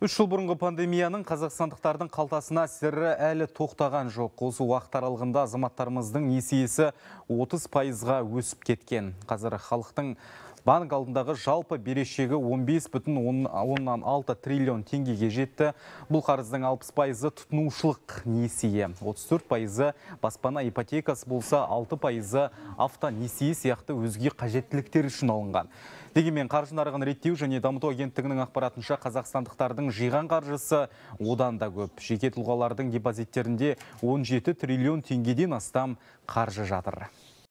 Үш жыл бұрынғы пандемияның қазақстандықтардың қалтасына сірі әлі тоқтаған жоқ. Осы уақыт аралығында азаматтарымыздың несиесі 30 пайызға өсіп кеткен. Қазір халықтың банк алдындағы жалпы берешегі 15 бүтін 6 триллион теңгеге жетті. Бұл қарыздың 60 пайызы тұтынушылық несие, 34 пайызы баспана ипотекасы болса, 6 пайызы авто несие сияқты өзге қажеттіліктер үшін алынған. Дегенмен қаржы нарығын реттеу және дамыту агенттігінің ақпаратынша қазақстандықтардың жиған қаржысы одан да көп. Жеке тұлғалардың депозиттерінде 17 триллион теңгеден астам қаржы жатыр.